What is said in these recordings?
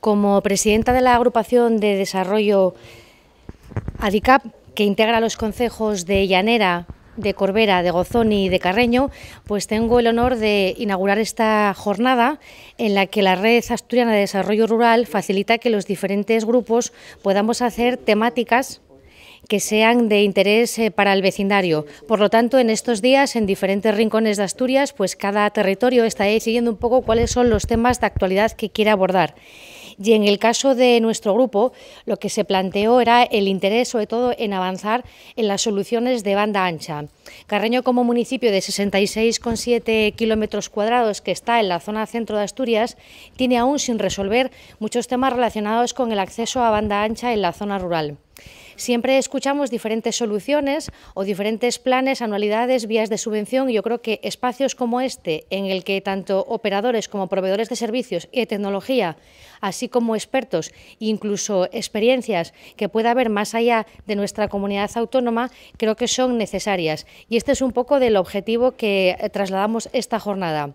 Como presidenta de la agrupación de desarrollo ADICAP, que integra los concejos de Llanera, de Corbera, de Gozón y de Carreño, pues tengo el honor de inaugurar esta jornada en la que la Red Asturiana de Desarrollo Rural facilita que los diferentes grupos podamos hacer temáticas que sean de interés eh, para el vecindario. Por lo tanto, en estos días, en diferentes rincones de Asturias, pues cada territorio está decidiendo un poco cuáles son los temas de actualidad que quiere abordar. Y en el caso de nuestro grupo, lo que se planteó era el interés, sobre todo, en avanzar en las soluciones de banda ancha. Carreño, como municipio de 66,7 kilómetros cuadrados que está en la zona centro de Asturias, tiene aún sin resolver muchos temas relacionados con el acceso a banda ancha en la zona rural. Siempre escuchamos diferentes soluciones o diferentes planes, anualidades, vías de subvención y yo creo que espacios como este, en el que tanto operadores como proveedores de servicios y tecnología, así como expertos, e incluso experiencias que pueda haber más allá de nuestra comunidad autónoma, creo que son necesarias. Y este es un poco del objetivo que eh, trasladamos esta jornada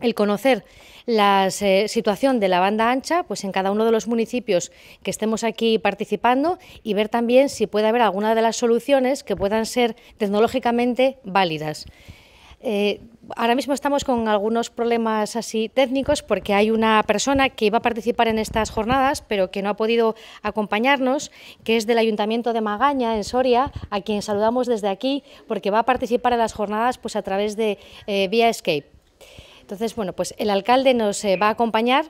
el conocer la eh, situación de la banda ancha pues en cada uno de los municipios que estemos aquí participando y ver también si puede haber alguna de las soluciones que puedan ser tecnológicamente válidas. Eh, ahora mismo estamos con algunos problemas así técnicos porque hay una persona que iba a participar en estas jornadas pero que no ha podido acompañarnos, que es del Ayuntamiento de Magaña, en Soria, a quien saludamos desde aquí porque va a participar en las jornadas pues, a través de eh, vía Escape. Entonces, bueno, pues el alcalde nos eh, va a acompañar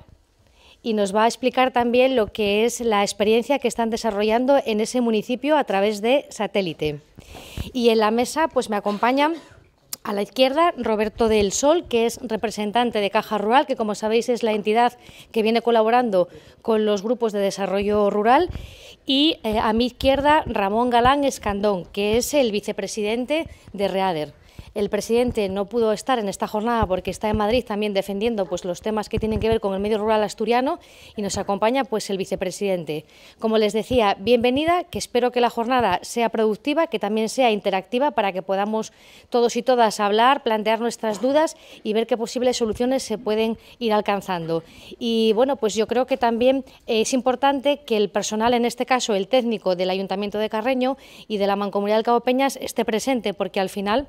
y nos va a explicar también lo que es la experiencia que están desarrollando en ese municipio a través de satélite. Y en la mesa pues me acompañan a la izquierda, Roberto del Sol, que es representante de Caja Rural, que como sabéis es la entidad que viene colaborando con los grupos de desarrollo rural. Y eh, a mi izquierda, Ramón Galán Escandón, que es el vicepresidente de READER. El presidente no pudo estar en esta jornada porque está en Madrid también defendiendo pues, los temas que tienen que ver con el medio rural asturiano y nos acompaña pues, el vicepresidente. Como les decía, bienvenida, que espero que la jornada sea productiva, que también sea interactiva para que podamos todos y todas hablar, plantear nuestras dudas y ver qué posibles soluciones se pueden ir alcanzando. Y bueno, pues yo creo que también es importante que el personal, en este caso el técnico del Ayuntamiento de Carreño y de la Mancomunidad del Cabo Peñas, esté presente porque al final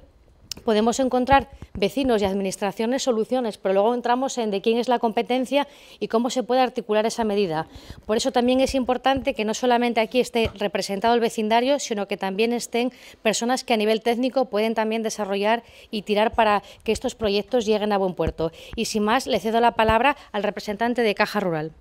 podemos encontrar vecinos y administraciones soluciones, pero luego entramos en de quién es la competencia y cómo se puede articular esa medida. Por eso también es importante que no solamente aquí esté representado el vecindario, sino que también estén personas que a nivel técnico pueden también desarrollar y tirar para que estos proyectos lleguen a buen puerto. Y sin más, le cedo la palabra al representante de Caja Rural.